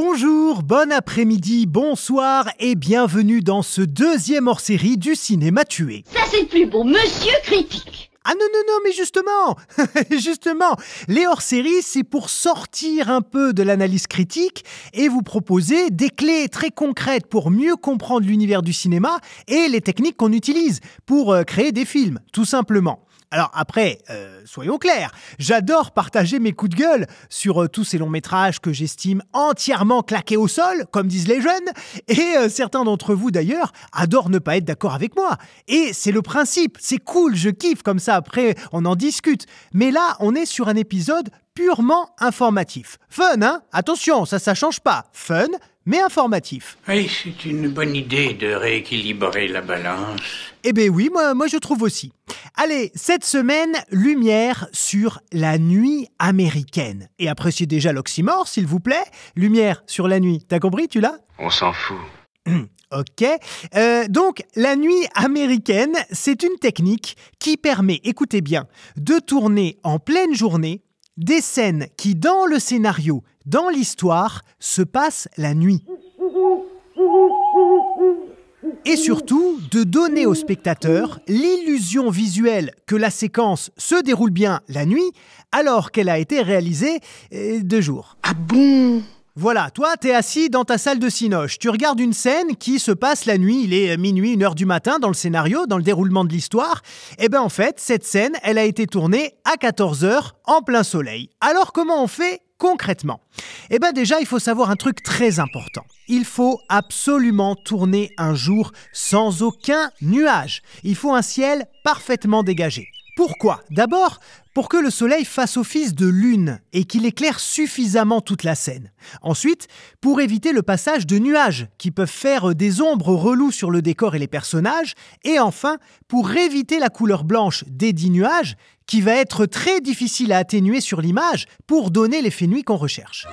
Bonjour, bon après-midi, bonsoir et bienvenue dans ce deuxième hors-série du cinéma tué. Ça c'est le plus beau, monsieur critique ah non, non, non, mais justement, justement, les hors-séries, c'est pour sortir un peu de l'analyse critique et vous proposer des clés très concrètes pour mieux comprendre l'univers du cinéma et les techniques qu'on utilise pour euh, créer des films, tout simplement. Alors après, euh, soyons clairs, j'adore partager mes coups de gueule sur euh, tous ces longs métrages que j'estime entièrement claqués au sol, comme disent les jeunes, et euh, certains d'entre vous d'ailleurs adorent ne pas être d'accord avec moi. Et c'est le principe, c'est cool, je kiffe comme ça, après on en discute. Mais là, on est sur un épisode purement informatif. Fun, hein Attention, ça, ça change pas. Fun, mais informatif. Oui, c'est une bonne idée de rééquilibrer la balance. Eh ben oui, moi, moi je trouve aussi. Allez, cette semaine, lumière sur la nuit américaine. Et appréciez déjà l'oxymore, s'il vous plaît. Lumière sur la nuit. T'as compris, tu l'as On s'en fout. Ok. Euh, donc, la nuit américaine, c'est une technique qui permet, écoutez bien, de tourner en pleine journée des scènes qui, dans le scénario, dans l'histoire, se passent la nuit. et surtout de donner aux spectateurs l'illusion visuelle que la séquence se déroule bien la nuit alors qu'elle a été réalisée euh, de jour. Ah bon voilà, toi, t'es assis dans ta salle de cinoche. Tu regardes une scène qui se passe la nuit. Il est minuit, une heure du matin dans le scénario, dans le déroulement de l'histoire. Eh bien en fait, cette scène, elle a été tournée à 14 h en plein soleil. Alors, comment on fait concrètement Eh bien déjà, il faut savoir un truc très important. Il faut absolument tourner un jour sans aucun nuage. Il faut un ciel parfaitement dégagé. Pourquoi D'abord pour que le soleil fasse office de lune et qu'il éclaire suffisamment toute la scène. Ensuite, pour éviter le passage de nuages qui peuvent faire des ombres reloues sur le décor et les personnages. Et enfin, pour éviter la couleur blanche des dix nuages qui va être très difficile à atténuer sur l'image pour donner l'effet nuit qu'on recherche.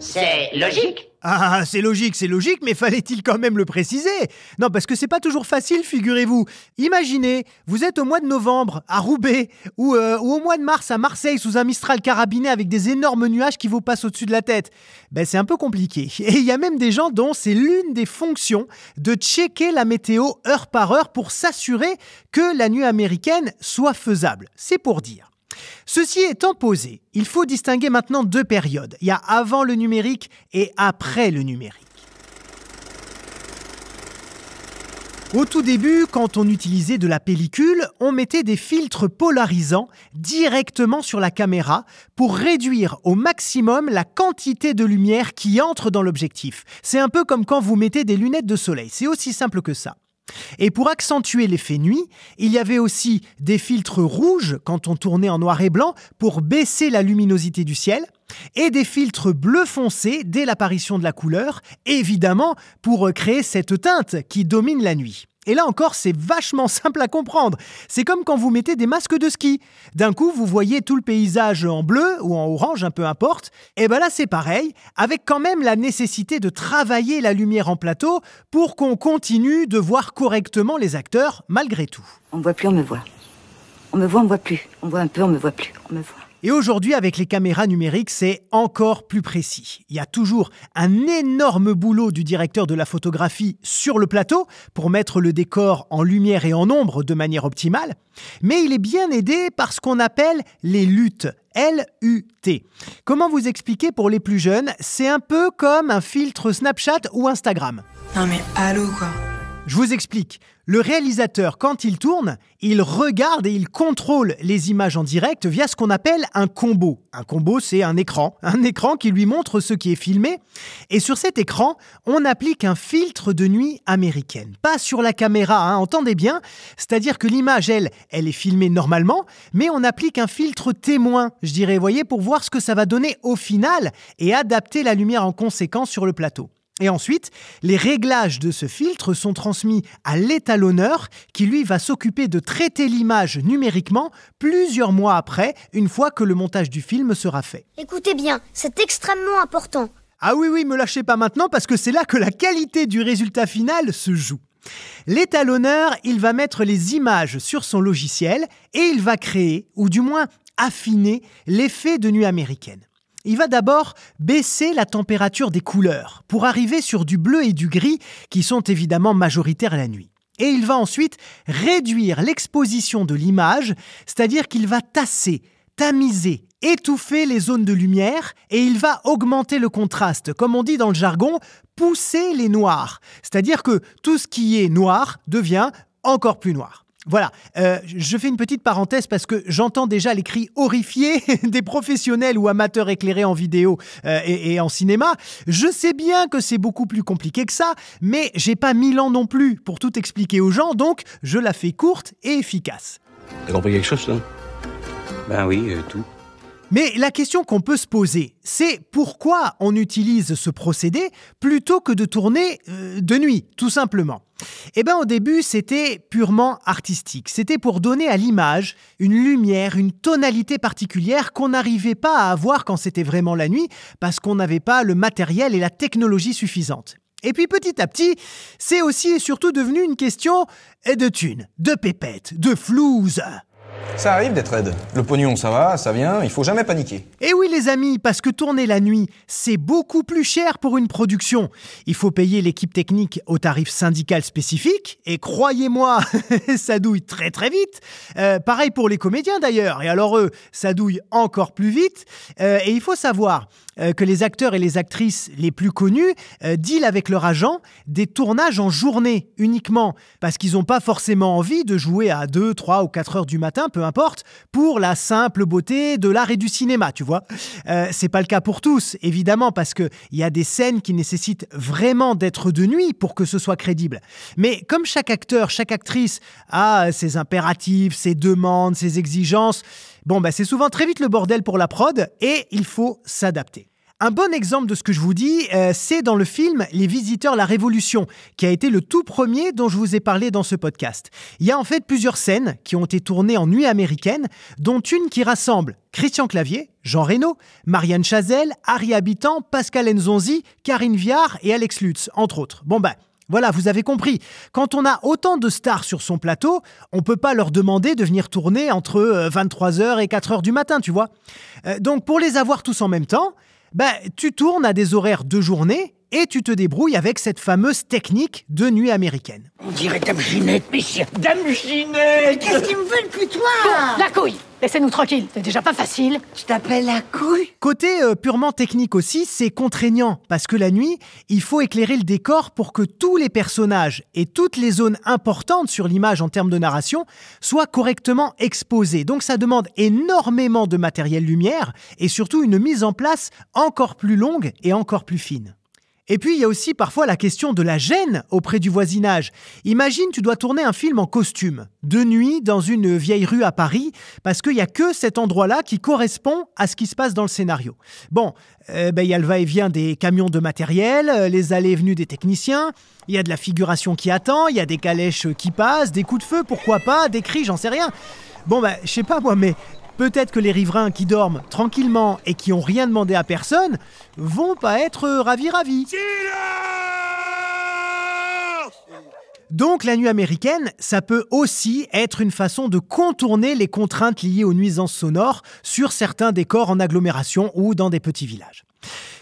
C'est logique Ah, c'est logique, c'est logique, mais fallait-il quand même le préciser Non, parce que c'est pas toujours facile, figurez-vous. Imaginez, vous êtes au mois de novembre, à Roubaix, ou euh, euh, ou au mois de mars à Marseille sous un Mistral carabiné avec des énormes nuages qui vous passent au-dessus de la tête, ben, c'est un peu compliqué. Et il y a même des gens dont c'est l'une des fonctions de checker la météo heure par heure pour s'assurer que la nuit américaine soit faisable. C'est pour dire. Ceci étant posé, il faut distinguer maintenant deux périodes. Il y a avant le numérique et après le numérique. Au tout début, quand on utilisait de la pellicule, on mettait des filtres polarisants directement sur la caméra pour réduire au maximum la quantité de lumière qui entre dans l'objectif. C'est un peu comme quand vous mettez des lunettes de soleil, c'est aussi simple que ça. Et pour accentuer l'effet nuit, il y avait aussi des filtres rouges quand on tournait en noir et blanc pour baisser la luminosité du ciel, et des filtres bleu foncé dès l'apparition de la couleur, évidemment pour créer cette teinte qui domine la nuit. Et là encore, c'est vachement simple à comprendre. C'est comme quand vous mettez des masques de ski. D'un coup, vous voyez tout le paysage en bleu ou en orange, un peu importe. Et bien là, c'est pareil, avec quand même la nécessité de travailler la lumière en plateau pour qu'on continue de voir correctement les acteurs malgré tout. On me voit plus, on me voit. On me voit, on me voit plus. On voit un peu, on me voit plus. On me voit. Et aujourd'hui, avec les caméras numériques, c'est encore plus précis. Il y a toujours un énorme boulot du directeur de la photographie sur le plateau pour mettre le décor en lumière et en ombre de manière optimale, mais il est bien aidé par ce qu'on appelle les luttes. LUT. Comment vous expliquer pour les plus jeunes C'est un peu comme un filtre Snapchat ou Instagram. Non mais allô quoi je vous explique. Le réalisateur, quand il tourne, il regarde et il contrôle les images en direct via ce qu'on appelle un combo. Un combo, c'est un écran. Un écran qui lui montre ce qui est filmé. Et sur cet écran, on applique un filtre de nuit américaine. Pas sur la caméra, hein, entendez bien. C'est-à-dire que l'image, elle, elle est filmée normalement, mais on applique un filtre témoin, je dirais, voyez, pour voir ce que ça va donner au final et adapter la lumière en conséquence sur le plateau. Et ensuite, les réglages de ce filtre sont transmis à l'étalonneur qui lui va s'occuper de traiter l'image numériquement plusieurs mois après, une fois que le montage du film sera fait. Écoutez bien, c'est extrêmement important. Ah oui oui, me lâchez pas maintenant parce que c'est là que la qualité du résultat final se joue. L'étalonneur, il va mettre les images sur son logiciel et il va créer, ou du moins affiner, l'effet de nuit américaine. Il va d'abord baisser la température des couleurs pour arriver sur du bleu et du gris qui sont évidemment majoritaires la nuit. Et il va ensuite réduire l'exposition de l'image, c'est-à-dire qu'il va tasser, tamiser, étouffer les zones de lumière et il va augmenter le contraste, comme on dit dans le jargon, pousser les noirs, c'est-à-dire que tout ce qui est noir devient encore plus noir. Voilà, euh, je fais une petite parenthèse parce que j'entends déjà les cris horrifiés des professionnels ou amateurs éclairés en vidéo euh, et, en cinéma. Je sais bien que c'est beaucoup plus compliqué que ça, mais j'ai pas mille ans non plus pour tout expliquer aux gens, donc je la fais courte et efficace. T'as compris quelque chose, là Ben oui, euh, tout. Mais la question qu'on peut se poser, c'est pourquoi on utilise ce procédé plutôt que de tourner euh, de nuit, tout simplement. Eh bien au début, c'était purement artistique. C'était pour donner à l'image une lumière, une tonalité particulière qu'on n'arrivait pas à avoir quand c'était vraiment la nuit, parce qu'on n'avait pas le matériel et la technologie suffisante. Et puis petit à petit, c'est aussi et surtout devenu une question eh, de thunes, de pépettes, de flouzes. Ça arrive d'être aide. Le pognon, ça va, ça vient, il faut jamais paniquer. Et eh oui, les amis, parce que tourner la nuit, c'est beaucoup plus cher pour une production. Il faut payer l'équipe technique au tarif syndical spécifique, et croyez-moi, ça douille très très vite. Euh, pareil pour les comédiens d'ailleurs, et alors eux, ça douille encore plus vite. Euh, et il faut savoir euh, que les acteurs et les actrices les plus connus euh, avec leur agent des tournages en journée uniquement, parce qu'ils n'ont pas forcément envie de jouer à 2, 3 ou 4 heures du matin, peu importe, pour la simple beauté de l'art et du cinéma, tu vois. Euh, c'est pas le cas pour tous, évidemment, parce qu'il y a des scènes qui nécessitent vraiment d'être de nuit pour que ce soit crédible. Mais comme chaque acteur, chaque actrice a ses impératifs, ses demandes, ses exigences, Bon, bah, c'est souvent très vite le bordel pour la prod et il faut s'adapter. Un bon exemple de ce que je vous dis, euh, c'est dans le film Les Visiteurs, la Révolution, qui a été le tout premier dont je vous ai parlé dans ce podcast. Il y a en fait plusieurs scènes qui ont été tournées en nuit américaine, dont une qui rassemble Christian Clavier, Jean Reno, Marianne Chazelle, Harry Habitant, Pascal Nzonzi, Karine Viard et Alex Lutz, entre autres. Bon bah, voilà, vous avez compris. Quand on a autant de stars sur son plateau, on ne peut pas leur demander de venir tourner entre 23h euh, et 4h du matin, tu vois. Euh, donc pour les avoir tous en même temps, bah, tu tournes à des horaires de journée et tu te débrouilles avec cette fameuse technique de nuit américaine. On dirait Dame Ginette, messieurs. Dame Ginette Qu'est-ce qu'ils me veulent toi La couille Laissez-nous tranquille, c'est déjà pas facile. Je t'appelle la couille. Côté euh, purement technique aussi, c'est contraignant parce que la nuit, il faut éclairer le décor pour que tous les personnages et toutes les zones importantes sur l'image en termes de narration soient correctement exposées. Donc ça demande énormément de matériel lumière et surtout une mise en place encore plus longue et encore plus fine. Et puis, il y a aussi parfois la question de la gêne auprès du voisinage. Imagine, tu dois tourner un film en costume, de nuit, dans une vieille rue à Paris, parce qu'il n'y a que cet endroit-là qui correspond à ce qui se passe dans le scénario. Bon, euh, ben, il y a le va-et-vient des camions de matériel, euh, les allées et venues des techniciens, il y a de la figuration qui attend, il y a des calèches qui passent, des coups de feu, pourquoi pas, des cris, j'en sais rien. Bon, ben je sais pas moi, mais Peut-être que les riverains qui dorment tranquillement et qui n'ont rien demandé à personne vont pas être ravis ravis. Donc la nuit américaine, ça peut aussi être une façon de contourner les contraintes liées aux nuisances sonores sur certains décors en agglomération ou dans des petits villages.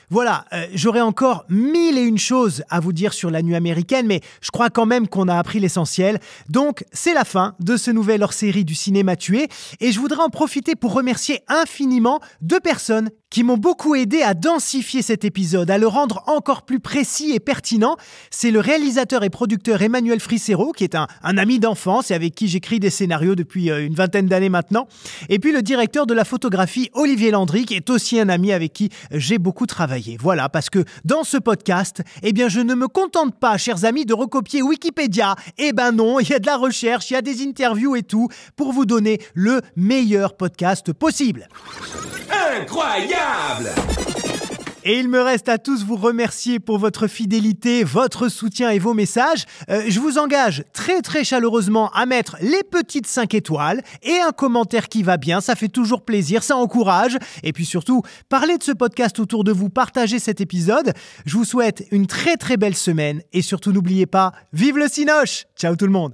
Voilà, euh, j'aurais encore mille et une choses à vous dire sur la nuit américaine, mais je crois quand même qu'on a appris l'essentiel. Donc, c'est la fin de ce nouvel hors-série du cinéma tué, et je voudrais en profiter pour remercier infiniment deux personnes qui m'ont beaucoup aidé à densifier cet épisode, à le rendre encore plus précis et pertinent, c'est le réalisateur et producteur Emmanuel Frisero, qui est un, ami d'enfance et avec qui j'écris des scénarios depuis euh, une vingtaine d'années maintenant, et puis le directeur de la photographie Olivier Landry, qui est aussi un ami avec qui j'ai beaucoup travaillé. Voilà, parce que dans ce podcast, eh bien je ne me contente pas, chers amis, de recopier Wikipédia. Eh ben non, il y a de la recherche, il y a des interviews et tout, pour vous donner le meilleur podcast possible incroyable et il me reste à tous vous remercier pour votre fidélité, votre soutien et vos messages. Euh, je vous engage très très chaleureusement à mettre les petites 5 étoiles et un commentaire qui va bien, ça fait toujours plaisir, ça encourage. Et puis surtout, parlez de ce podcast autour de vous, partagez cet épisode. Je vous souhaite une très très belle semaine et surtout n'oubliez pas, vive le Cinoche Ciao tout le monde